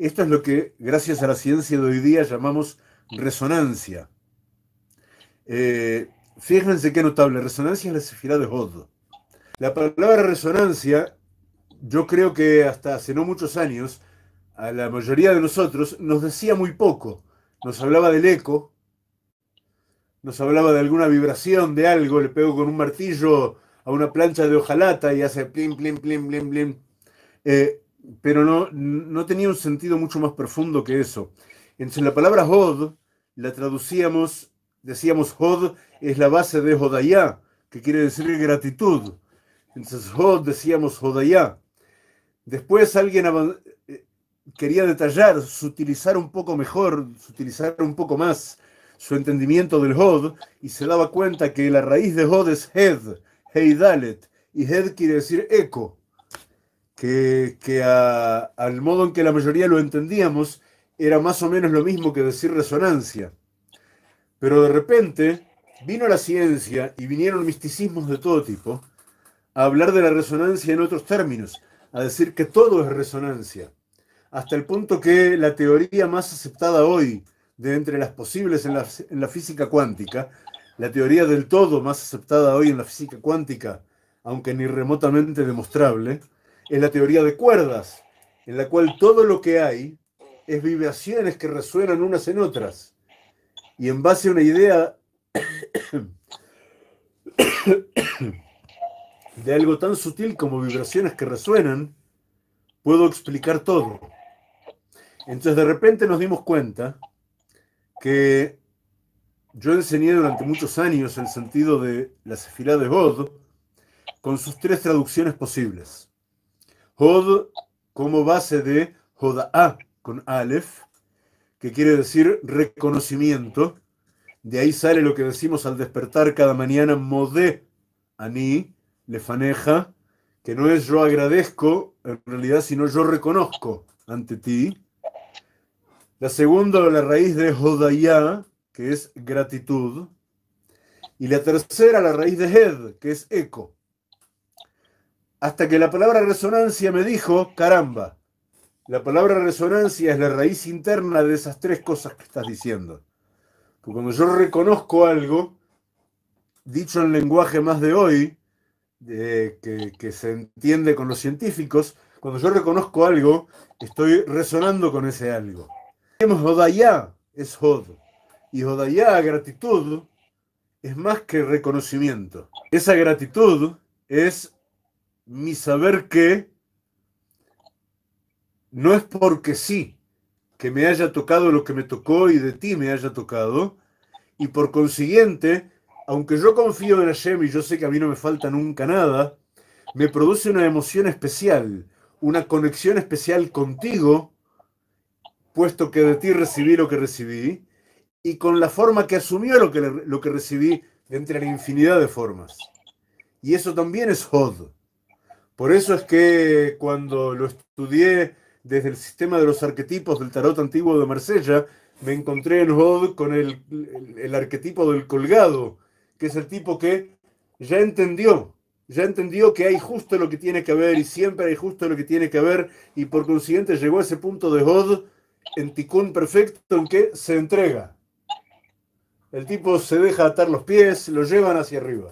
Esto es lo que, gracias a la ciencia de hoy día, llamamos mm. resonancia. Eh, fíjense qué notable, resonancia es la cefirá de Hod. La palabra resonancia, yo creo que hasta hace no muchos años, a la mayoría de nosotros nos decía muy poco. Nos hablaba del eco, nos hablaba de alguna vibración, de algo, le pego con un martillo a una plancha de hojalata y hace plim, plim, plim, plim, plim. Eh, pero no, tenía un sentido mucho más profundo que eso. Entonces la palabra Hod la traducíamos, decíamos Hod es la base de Jodayá, que quiere decir gratitud. Entonces Hod decíamos Jodayá. Después alguien eh, quería detallar, utilizar un poco mejor, utilizar un poco más su entendimiento del Hod y se daba cuenta que la raíz de Hod es Hed, Heidalet, y Hed quiere decir eco que, al modo en que la mayoría lo entendíamos era más o menos lo mismo que decir resonancia. Pero de repente vino la ciencia y vinieron misticismos de todo tipo a hablar de la resonancia en otros términos, a decir que todo es resonancia, hasta el punto que la teoría más aceptada hoy de entre las posibles en la física cuántica, la teoría del todo más aceptada hoy en la física cuántica, aunque ni remotamente demostrable, es la teoría de cuerdas, en la cual todo lo que hay es vibraciones que resuenan unas en otras. Y en base a una idea de algo tan sutil como vibraciones que resuenan, puedo explicar todo. Entonces de repente nos dimos cuenta que yo enseñé durante muchos años el sentido de la filas de God con sus tres traducciones posibles. Hod como base de Hoda'a con alef, que quiere decir reconocimiento. De ahí sale lo que decimos al despertar cada mañana, modé ani, lefaneja, que no es yo agradezco en realidad, sino yo reconozco ante ti. La segunda, la raíz de jodayá que es gratitud. Y la tercera, la raíz de Hed, que es eco hasta que la palabra resonancia me dijo, caramba, la palabra resonancia es la raíz interna de esas tres cosas que estás diciendo. Porque cuando yo reconozco algo, dicho en lenguaje más de hoy, que, se entiende con los científicos, cuando yo reconozco algo, estoy resonando con ese algo. Odayá, es jod Y Odayá, gratitud, es más que reconocimiento. Esa gratitud es mi saber que no es porque sí que me haya tocado lo que me tocó y de ti me haya tocado, y por consiguiente, aunque yo confío en Hashem y yo sé que a mí no me falta nunca nada, me produce una emoción especial, una conexión especial contigo, puesto que de ti recibí lo que recibí, y con la forma que asumió lo que, lo que recibí entre la infinidad de formas. Y eso también es Hod. Por eso es que cuando lo estudié desde el sistema de los arquetipos del tarot antiguo de Marsella, me encontré en Hod con el, arquetipo del colgado, que es el tipo que ya entendió, ya entendió que hay justo lo que tiene que haber y siempre hay justo lo que tiene que haber, y por consiguiente llegó a ese punto de Hod en Ticún perfecto en que se entrega. El tipo se deja atar los pies, lo llevan hacia arriba.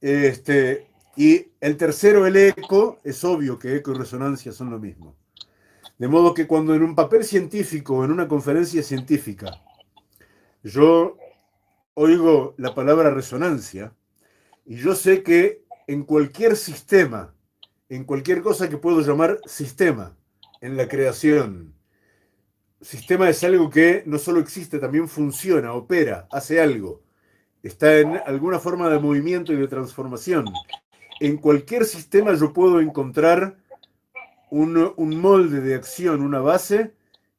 Este, y el tercero, el eco, es obvio que eco y resonancia son lo mismo. De modo que cuando en un papel científico o en una conferencia científica yo oigo la palabra resonancia y yo sé que en cualquier sistema, en cualquier cosa que puedo llamar sistema, en la creación, sistema es algo que no solo existe, también funciona, opera, hace algo, está en alguna forma de movimiento y de transformación, en cualquier sistema yo puedo encontrar un, molde de acción, una base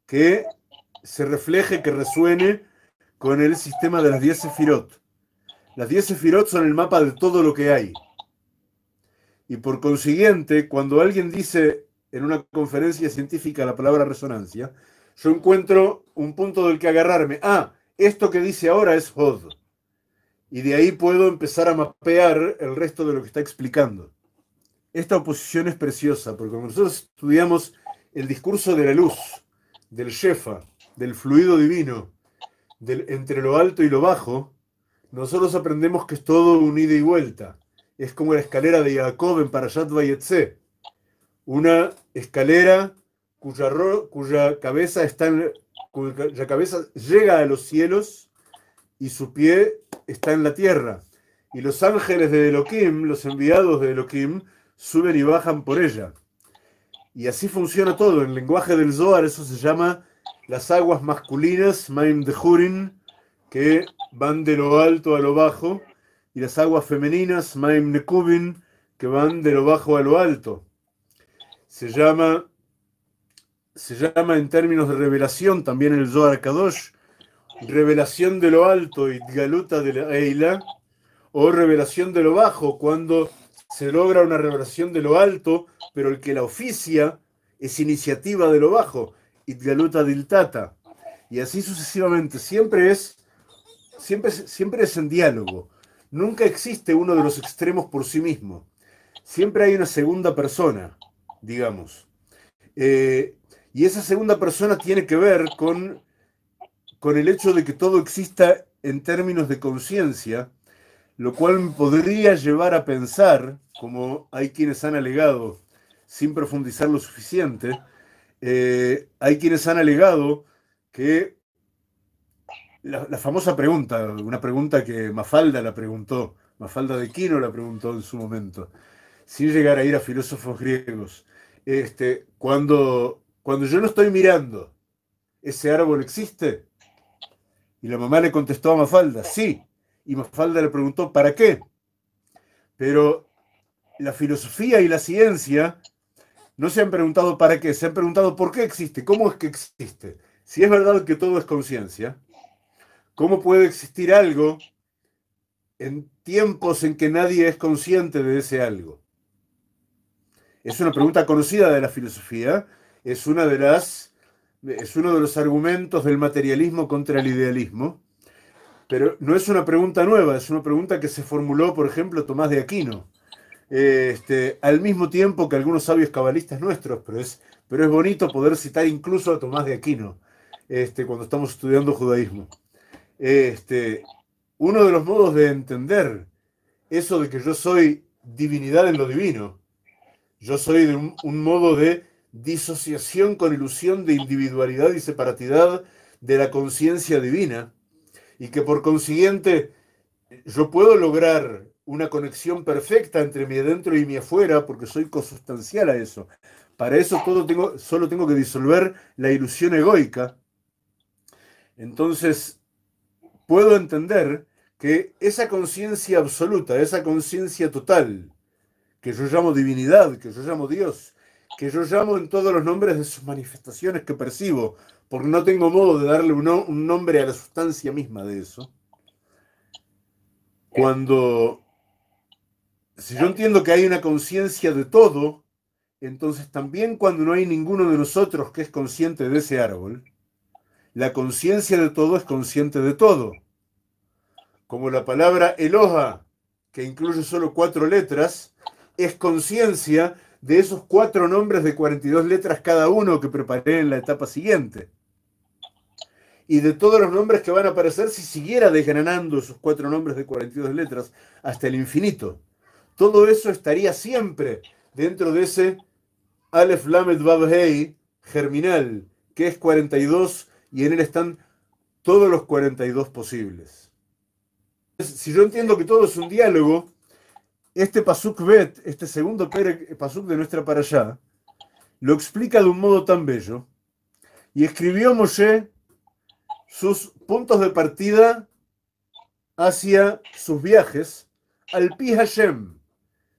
que se refleje, que resuene con el sistema de las 10 sefirot. Las 10 sefirot son el mapa de todo lo que hay. Y por consiguiente, cuando alguien dice en una conferencia científica la palabra resonancia, yo encuentro un punto del que agarrarme. Ah, esto que dice ahora es Hod y de ahí puedo empezar a mapear el resto de lo que está explicando. Esta oposición es preciosa, porque cuando nosotros estudiamos el discurso de la luz, del Shefa, del fluido divino, del, entre lo alto y lo bajo, nosotros aprendemos que es todo un ida y vuelta. Es como la escalera de Jacob en Parashat Vayetze, una escalera cuya, cuya cabeza está en, cuya cabeza llega a los cielos y su pie está en la tierra. Y los ángeles de Elohim, los enviados de Elohim, suben y bajan por ella. Y así funciona todo. En lenguaje del Zohar eso se llama las aguas masculinas, Maim de Hurin, que van de lo alto a lo bajo, y las aguas femeninas, Maim Nekubin, que van de lo bajo a lo alto. Se llama, se llama en términos de revelación también el Zohar Kadosh, revelación de lo alto y galuta de la Eila, o revelación de lo bajo, cuando se logra una revelación de lo alto, pero el que la oficia es iniciativa de lo bajo, itgaluta diltata. Y así sucesivamente, siempre es, siempre, siempre es en diálogo. Nunca existe uno de los extremos por sí mismo. Siempre hay una segunda persona, digamos. Eh, y esa segunda persona tiene que ver con con el hecho de que todo exista en términos de conciencia, lo cual podría llevar a pensar, como hay quienes han alegado, sin profundizar lo suficiente, eh, hay quienes han alegado que la, famosa pregunta, una pregunta que Mafalda la preguntó, Mafalda de Quino la preguntó en su momento, sin llegar a ir a filósofos griegos, este, cuando, cuando yo no estoy mirando, ¿ese árbol existe? Y la mamá le contestó a Mafalda, sí. Y Mafalda le preguntó, ¿para qué? Pero la filosofía y la ciencia no se han preguntado para qué, se han preguntado por qué existe, cómo es que existe. Si es verdad que todo es conciencia, ¿cómo puede existir algo en tiempos en que nadie es consciente de ese algo? Es una pregunta conocida de la filosofía, es una de las es uno de los argumentos del materialismo contra el idealismo, pero no es una pregunta nueva, es una pregunta que se formuló, por ejemplo, Tomás de Aquino, eh, este, al mismo tiempo que algunos sabios cabalistas nuestros, pero es, pero es bonito poder citar incluso a Tomás de Aquino este, cuando estamos estudiando judaísmo. Este, uno de los modos de entender eso de que yo soy divinidad en lo divino, yo soy de un modo de disociación con ilusión de individualidad y separatidad de la conciencia divina, y que por consiguiente yo puedo lograr una conexión perfecta entre mi adentro y mi afuera, porque soy consustancial a eso. Para eso todo tengo, solo tengo que disolver la ilusión egoica. Entonces, puedo entender que esa conciencia absoluta, esa conciencia total, que yo llamo divinidad, que yo llamo Dios, que yo llamo en todos los nombres de sus manifestaciones que percibo, porque no tengo modo de darle un, nombre a la sustancia misma de eso. Cuando, si yo entiendo que hay una conciencia de todo, entonces también cuando no hay ninguno de nosotros que es consciente de ese árbol, la conciencia de todo es consciente de todo. Como la palabra Eloha, que incluye solo cuatro letras, es conciencia de esos cuatro nombres de 42 letras cada uno que preparé en la etapa siguiente. Y de todos los nombres que van a aparecer si siguiera desgranando esos cuatro nombres de 42 letras hasta el infinito. Todo eso estaría siempre dentro de ese Aleph Lamed Bab germinal, que es 42 y en él están todos los 42 posibles. Si yo entiendo que todo es un diálogo, este Pasuk Bet, este segundo eh, Pasuk de nuestra para allá, lo explica de un modo tan bello. Y escribió Moshe sus puntos de partida hacia sus viajes al Pi Hashem,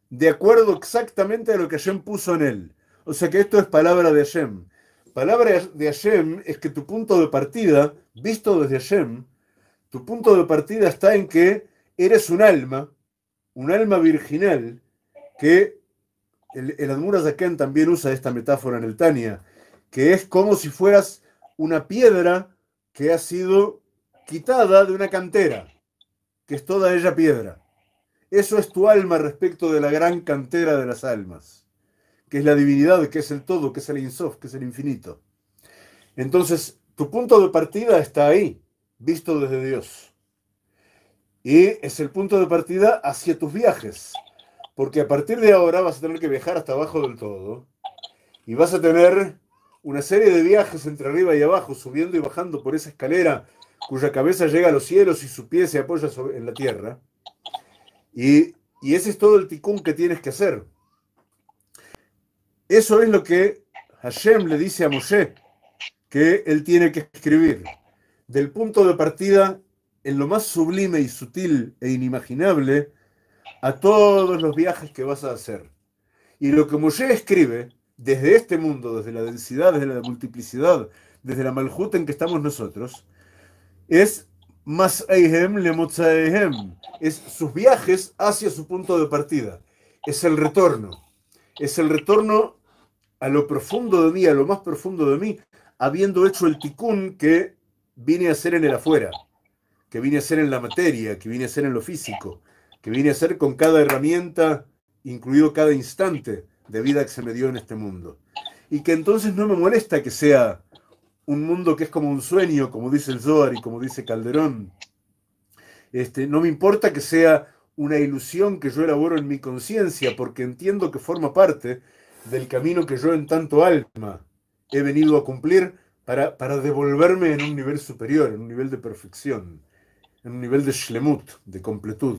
de acuerdo exactamente a lo que Hashem puso en él. O sea que esto es palabra de Hashem. Palabra de Hashem es que tu punto de partida, visto desde Hashem, tu punto de partida está en que eres un alma un alma virginal que el, Admura Zaken también usa esta metáfora en el Tania, que es como si fueras una piedra que ha sido quitada de una cantera, que es toda ella piedra. Eso es tu alma respecto de la gran cantera de las almas, que es la divinidad, que es el todo, que es el insof, que es el infinito. Entonces, tu punto de partida está ahí, visto desde Dios. Y es el punto de partida hacia tus viajes. Porque a partir de ahora vas a tener que viajar hasta abajo del todo. Y vas a tener una serie de viajes entre arriba y abajo, subiendo y bajando por esa escalera cuya cabeza llega a los cielos y su pie se apoya en la tierra. Y, y ese es todo el ticún que tienes que hacer. Eso es lo que Hashem le dice a Moshe que él tiene que escribir. Del punto de partida en lo más sublime y sutil e inimaginable a todos los viajes que vas a hacer. Y lo que Moshe escribe desde este mundo, desde la densidad, desde la multiplicidad, desde la maljuta en que estamos nosotros, es más le le es sus viajes hacia su punto de partida, es el retorno, es el retorno a lo profundo de mí, a lo más profundo de mí, habiendo hecho el ticún que vine a hacer en el afuera que viene a ser en la materia, que viene a ser en lo físico, que viene a ser con cada herramienta, incluido cada instante de vida que se me dio en este mundo. Y que entonces no me molesta que sea un mundo que es como un sueño, como dice el Zohar y como dice Calderón. Este, no me importa que sea una ilusión que yo elaboro en mi conciencia, porque entiendo que forma parte del camino que yo en tanto alma he venido a cumplir para, para devolverme en un nivel superior, en un nivel de perfección en un nivel de shlemut, de completud.